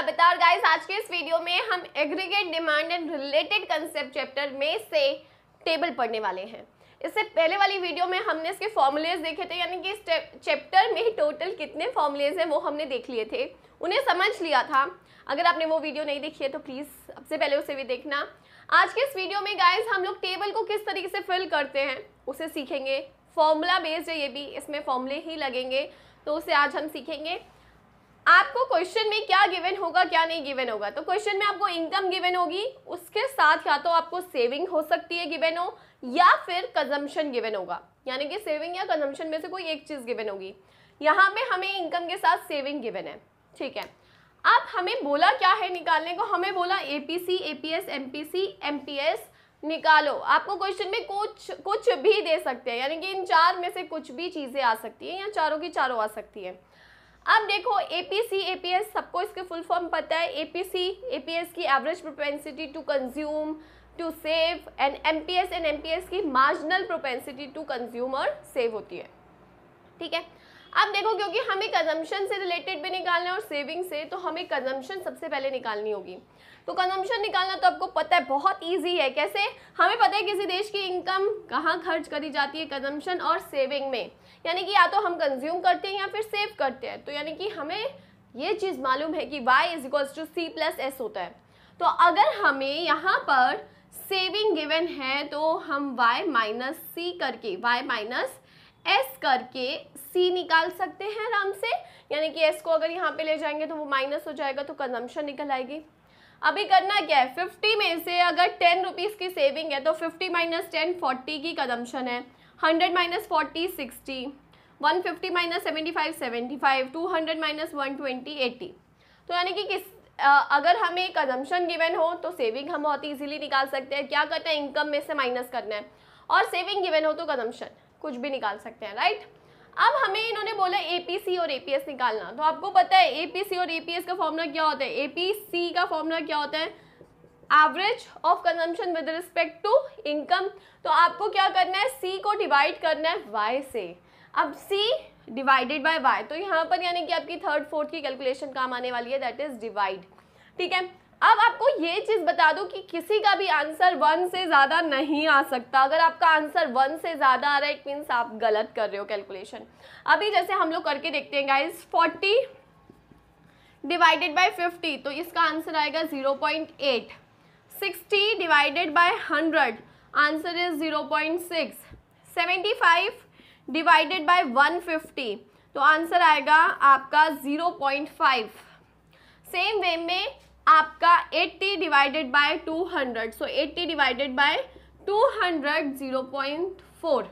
कविता और गाइस आज के इस वीडियो में हम aggregate demand and related concept chapter में से टेबल पढ़ने वाले हैं इससे पहले वाली वीडियो में हमने इसके फॉर्मूलेज देखे थे यानी कि इस चैप्टर में टोटल कितने फॉर्मूलेज हैं वो हमने देख लिए थे उन्हें समझ लिया था अगर आपने वो वीडियो नहीं देखी है तो प्लीज़ सबसे पहले उसे भी देखना आज के इस वीडियो में गाइज हम लोग टेबल को किस तरीके से फिल करते हैं उसे सीखेंगे फॉर्मूला बेस्ड है ये भी इसमें फॉर्मूले ही लगेंगे तो उसे आज हम सीखेंगे आपको क्वेश्चन में क्या गिवन होगा क्या नहीं गिवन होगा तो क्वेश्चन में आपको इनकम गिवन होगी उसके साथ या तो आपको सेविंग हो सकती है गिवन हो या फिर कंजम्पशन गिवन होगा यानी कि सेविंग या कंजम्पशन में से कोई एक चीज़ गिवन होगी यहाँ पे हमें इनकम के साथ सेविंग गिवन है ठीक है अब हमें बोला क्या है निकालने को हमें बोला A P C A P S M P C M P S निकालो आपको क्वेश्चन में कुछ कुछ भी दे सकते हैं यानी कि इन चार में से कुछ भी चीज़ें आ सकती हैं या चारों की चारों आ सकती हैं अब देखो एपीसी एपीएस सबको इसके फुल फॉर्म पता है एपीसी एपीएस की average propensity to consume to save and MPS and MPS की मार्जिनल प्रोपेंसिटी टू कंज्यूम और सेव होती है ठीक है अब देखो क्योंकि हमें कंजम्पशन से रिलेटेड भी निकालना है और सेविंग से तो हमें कंजम्पशन सबसे पहले निकालनी होगी तो कंजम्पशन निकालना तो आपको पता है बहुत ईजी है कैसे हमें पता है किसी देश की इनकम कहाँ खर्च करी जाती है कंजम्पशन और सेविंग में यानी कि या तो हम कंज्यूम करते हैं या फिर सेव करते हैं तो यानी कि हमें ये चीज़ मालूम है कि Y is equals to C plus S होता है तो अगर हमें यहाँ पर सेविंग गिवन है तो हम y माइनस सी करके y माइनस एस करके सी निकाल सकते हैं आराम से यानी कि एस को अगर यहाँ पे ले जाएंगे तो वो माइनस हो जाएगा तो कंजम्पशन निकल आएगी अभी करना क्या है फिफ्टी में से अगर टेन रुपीज़ की सेविंग है तो फिफ्टी माइनस टेन फोर्टी की कंजम्पशन है hundred minus forty sixty one fifty minus seventy five seventy five two hundred minus one twenty eighty तो यानी कि किस आ, अगर हमें कंजम्पशन गिवन हो तो सेविंग हम बहुत ईजिली निकाल सकते हैं क्या करना है इनकम में से माइनस करना है और सेविंग गिवन हो तो कंजम्पशन कुछ भी निकाल सकते हैं राइट अब हमें इन्होंने बोला एपीसी और एपीएस निकालना तो आपको पता है एपीसी और एपीएस का फॉर्मूला क्या होता है एपीसी का फॉर्मूला क्या होता है average of consumption with respect to income तो आपको क्या करना है सी को डिवाइड करना है वाई से अब सी डिवाइडेड बाय वाई तो यहाँ पर यानी कि आपकी थर्ड फोर्थ की कैलकुलेशन काम आने वाली है दैट इज डिवाइड ठीक है अब आपको ये चीज़ बता दूं कि किसी का भी आंसर वन से ज़्यादा नहीं आ सकता अगर आपका आंसर वन से ज़्यादा आ रहा है इट मीन्स आप गलत कर रहे हो कैलकुलेशन अभी जैसे हम लोग करके देखते हैं guys forty divided by fifty तो इसका आंसर आएगा zero point eight sixty divided by hundred answer is zero point six seventy five divided by one fifty तो आंसर आएगा आपका zero point five same way में आपका 80 divided by 200 so 80 divided by 200 0.4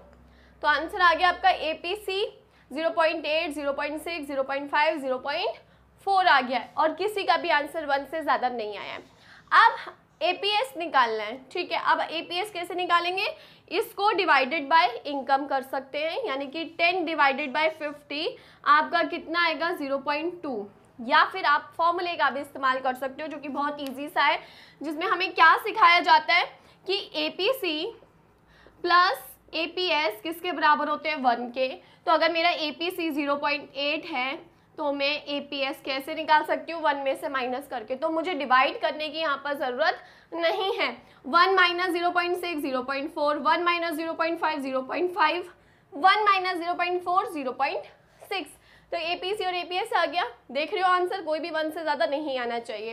तो answer आ गया आपका APC 0.8 0.6 0.5 0.4 आ गया है और किसी का भी आंसर वन से ज़्यादा नहीं आया है अब एपीएस निकालना है ठीक है अब एपीएस कैसे निकालेंगे इसको डिवाइडेड बाय इनकम कर सकते हैं यानी कि 10 डिवाइडेड बाय 50 आपका कितना आएगा 0.2 या फिर आप फॉर्मूले का भी इस्तेमाल कर सकते हो जो कि बहुत ईजी सा है जिसमें हमें क्या सिखाया जाता है कि A P C plus A P S किसके बराबर होते हैं वन के तो अगर मेरा A P C zero point eight है तो मैं ए पी एस कैसे निकाल सकती हूँ वन में से माइनस करके तो मुझे डिवाइड करने की यहाँ पर ज़रूरत नहीं है one minus zero point six zero point four one minus zero point five zero point five one minus zero point four zero point six तो एपीसी और एपीएस आ गया देख रहे हो आंसर कोई भी वन से ज़्यादा नहीं आना चाहिए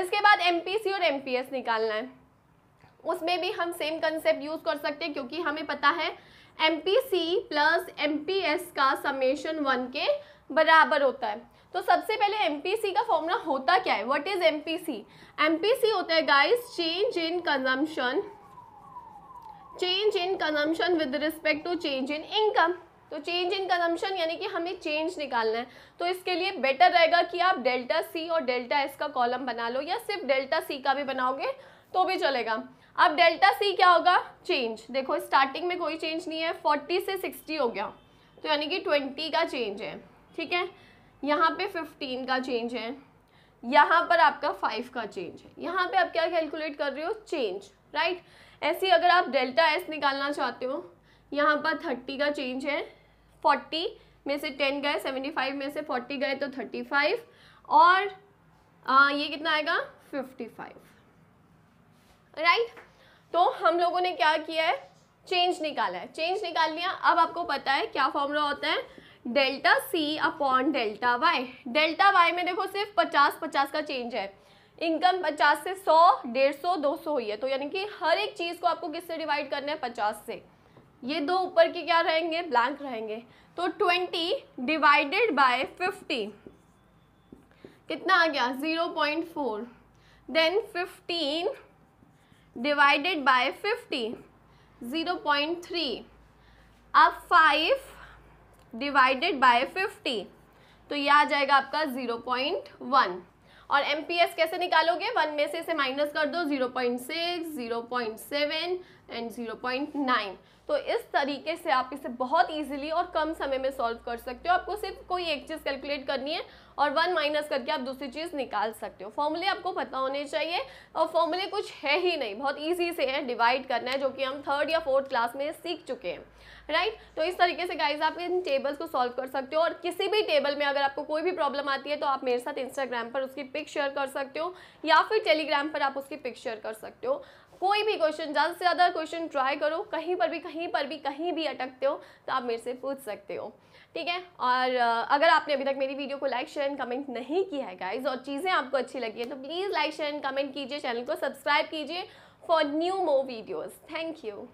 इसके बाद एमपीसी और एमपीएस निकालना है उसमें भी हम सेम कंसेप्ट यूज़ कर सकते हैं क्योंकि हमें पता है M P C plus M P S का समेशन वन के बराबर होता है तो सबसे पहले एम पी सी का फॉर्मूला होता क्या है what is M P C M P C होता है guys change in consumption change in consumption with respect to change in income तो चेंज इन कंजम्पशन यानी कि हमें चेंज निकालना है तो इसके लिए बेटर रहेगा कि आप डेल्टा सी और डेल्टा एस का कॉलम बना लो या सिर्फ डेल्टा सी का भी बनाओगे तो भी चलेगा अब डेल्टा सी क्या होगा चेंज देखो स्टार्टिंग में कोई चेंज नहीं है फोर्टी से सिक्सटी हो गया तो यानी कि ट्वेंटी का चेंज है ठीक है यहाँ पे फिफ्टीन का चेंज है यहाँ पर आपका फाइव का चेंज है यहाँ पे आप क्या कैलकुलेट कर रहे हो चेंज राइट ऐसे अगर आप डेल्टा एस निकालना चाहते हो यहाँ पर थर्टी का चेंज है फोर्टी में से टेन गए सेवेंटी फाइव में से फोर्टी गए तो थर्टी फाइव और आ, ये कितना आएगा फिफ्टी फाइव राइट तो हम लोगों ने क्या किया है चेंज निकाला है चेंज निकाल लिया अब आपको पता है क्या फॉर्मूला होता है delta C upon delta Y delta Y में देखो सिर्फ पचास पचास का चेंज है इनकम पचास से सौ डेढ़ सौ दो सौ हुई है तो यानी कि हर एक चीज़ को आपको किससे डिवाइड करना है पचास से ये दो ऊपर के क्या रहेंगे ब्लैंक रहेंगे तो ट्वेंटी डिवाइडेड बाय फिफ्टी कितना आ गया zero point four then fifteen divided by fifty zero point three अब फाइव डिवाइडेड बाय फिफ्टी तो ये आ जाएगा आपका ज़ीरो पॉइंट वन और एम कैसे निकालोगे वन में से इसे माइनस कर दो zero point six zero point seven and 0.9 तो इस तरीके से आप इसे बहुत इजीली और कम समय में सॉल्व कर सकते हो आपको सिर्फ कोई एक चीज़ कैलकुलेट करनी है और वन माइनस करके आप दूसरी चीज़ निकाल सकते हो फॉर्मूले आपको पता होने चाहिए और फॉर्मूले कुछ है ही नहीं बहुत ईजी से है डिवाइड करना है जो कि हम थर्ड या फोर्थ क्लास में सीख चुके हैं राइट तो इस तरीके से गाइज आप इन टेबल्स को सॉल्व कर सकते हो और किसी भी टेबल में अगर आपको कोई भी प्रॉब्लम आती है तो आप मेरे साथ इंस्टाग्राम पर उसकी पिक शेयर कर सकते हो या फिर टेलीग्राम पर आप उसकी पिक शेयर कर सकते हो कोई भी क्वेश्चन ज़्यादा से ज़्यादा क्वेश्चन ट्राई करो कहीं पर भी कहीं पर भी कहीं भी अटकते हो तो आप मेरे से पूछ सकते हो ठीक है और अगर आपने अभी तक मेरी वीडियो को लाइक शेयर एंड कमेंट नहीं किया है गाइज और चीज़ें आपको अच्छी लगी है तो please like share and comment कीजिए चैनल को सब्सक्राइब कीजिए for new more videos thank you